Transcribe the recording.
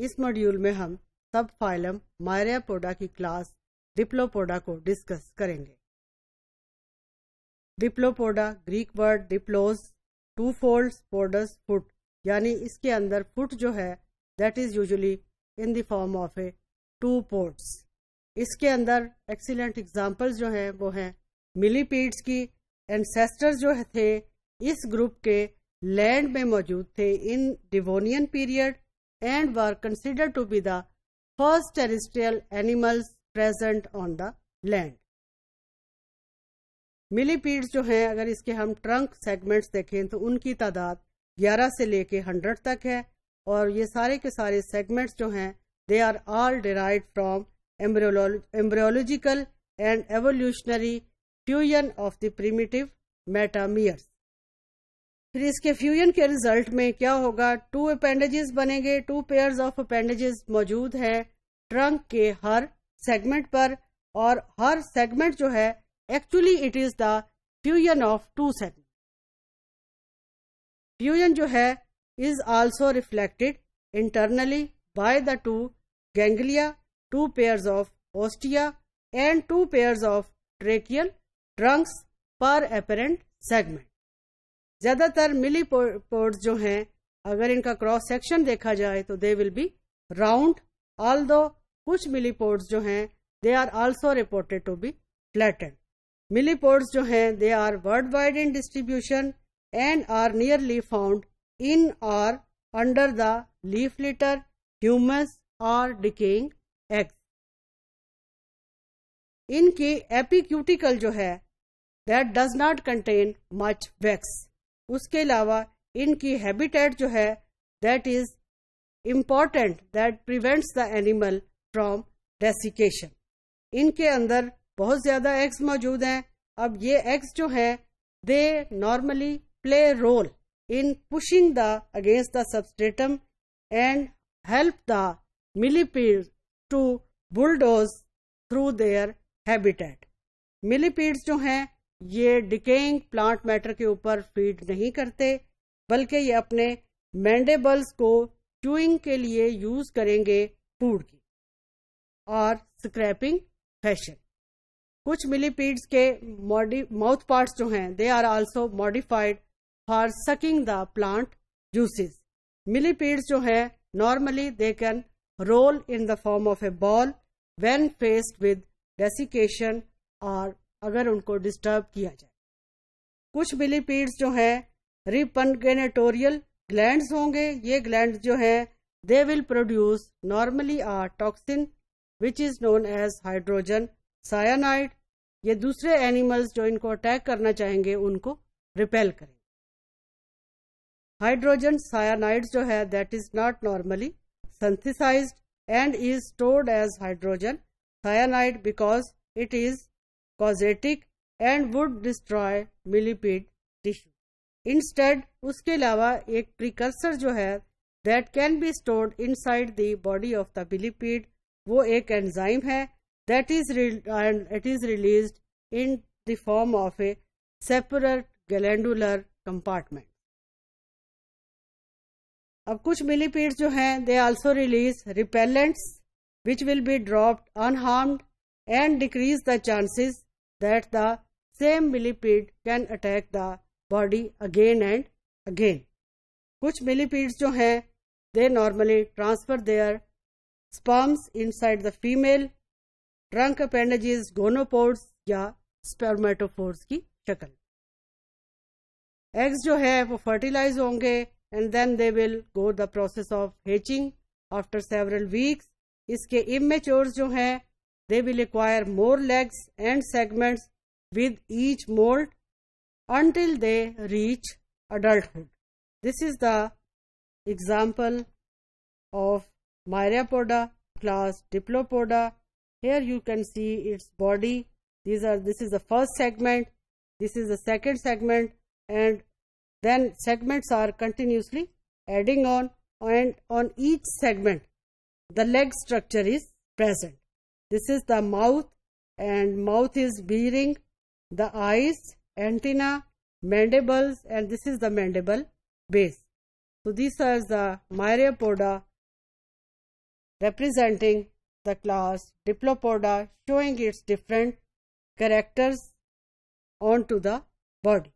इस मॉड्यूल में हम सब फाइलम मायरियापोडा की क्लास डिप्लोपोडा को डिस्कस करेंगे Diplopoda Greek word diplos two fold podos foot यानी इसके अंदर फुट जो है that is usually in the form of a two ports इसके अंदर एक्सीलेंट एग्जांपल्स जो हैं वो हैं मिलीपीड्स की एंसेस्टर्स जो थे इस ग्रुप के लैंड में मौजूद थे in Devonian period and were consider to be the first terrestrial animals present on the land millipedes जो हैं अगर इसके हम ट्रंक सेगमेंट्स देखें तो उनकी तादाद 11 से लेके 100 तक है और ये सारे के सारे सेगमेंट्स जो हैं they are all derived from embryological and evolutionary fusion of the primitive metameres फिर इसके फ्यूजन के रिजल्ट में क्या होगा टू अपेंडेजेस बनेंगे टू पेयर ऑफ अपेंडेजेस मौजूद हैं ट्रंक के हर सेगमेंट पर और हर सेगमेंट जो है actually it is the fusion of two segment fusion जो है is also reflected internally by the two ganglia two pairs of ostia and two pairs of tracheal trunks पर अपेरेंट सेगमेंट ज्यादातर मिली port जो हैं अगर इनका क्रॉस सेक्शन देखा जाए तो they will be round although कुछ मिली पोर्ट्स जो हैं they are also reported to be flatted millipedes जो हैं they are world wide in distribution and are nearly found in or under the leaf litter humus or decaying eggs इनकी epicuticle जो है that does not contain much wax उसके अलावा इनकी habitat जो है that is important that prevents the animal from desiccation इनके अंदर बहुत ज्यादा एग्स मौजूद हैं अब ये एग्स जो हैं they normally play role in pushing the against the substratum and help the millipede to bulldoze through their habitat millipedes जो हैं ये डिकेइंग प्लांट मैटर के ऊपर फीड नहीं करते बल्कि ये अपने मैंडेबल्स को चूइंग के लिए यूज करेंगे फूड की और स्क्रैपिंग फैशन कुछ मिलीपीड्स के माउथ पार्ट्स जो हैं they are also modified for sucking the plant juices millipedes जो हैं normally they can roll in the form of a ball when faced with desiccation और अगर उनको डिस्टर्ब किया जाए कुछ मिलीपीड्स जो हैं रिपनगेनेटोरियल ग्लैंड्स होंगे ये ग्लैंड्स जो हैं they will produce normally a toxin which is known as hydrogen cyanide ये दूसरे एनिमल्स जो इनको अटैक करना चाहेंगे उनको रिपेल करेंगे हाइड्रोजन सायानाइड जो है that is not normally synthesize and is stored as hydrogen cyanide because it is caustic and would destroy millipede tissue instead उसके अलावा एक प्रिकर्सर जो है that can be stored inside the body of the millipede वो एक enzyme है that is it is release in the form of a separate glandular compartment अब कुछ मिलीपीड्स जो हैं they also release repellents which will be dropped unharmed and decrease the chances that the same millipede can attack the body again and again. kuch millipedes jo hain they normally transfer their sperms inside the female trunk appendages gonopods ya spermatophores ki shakal eggs jo hai wo fertilize honge and then they will go the process of hatching after several weeks iske immatures jo hain they will acquire more legs and segments with each molt until they reach adulthood. This is the example of Myriapoda class Diplopoda. Here you can see its body. These are this is the first segment, this is the second segment, and then segments are continuously adding on and on each segment the leg structure is present. This is the mouth and mouth is bearing, the eyes, antenna, mandibles and this is the mandible base. So these are the Myriapoda representing the class Diplopoda showing its different characters onto the body.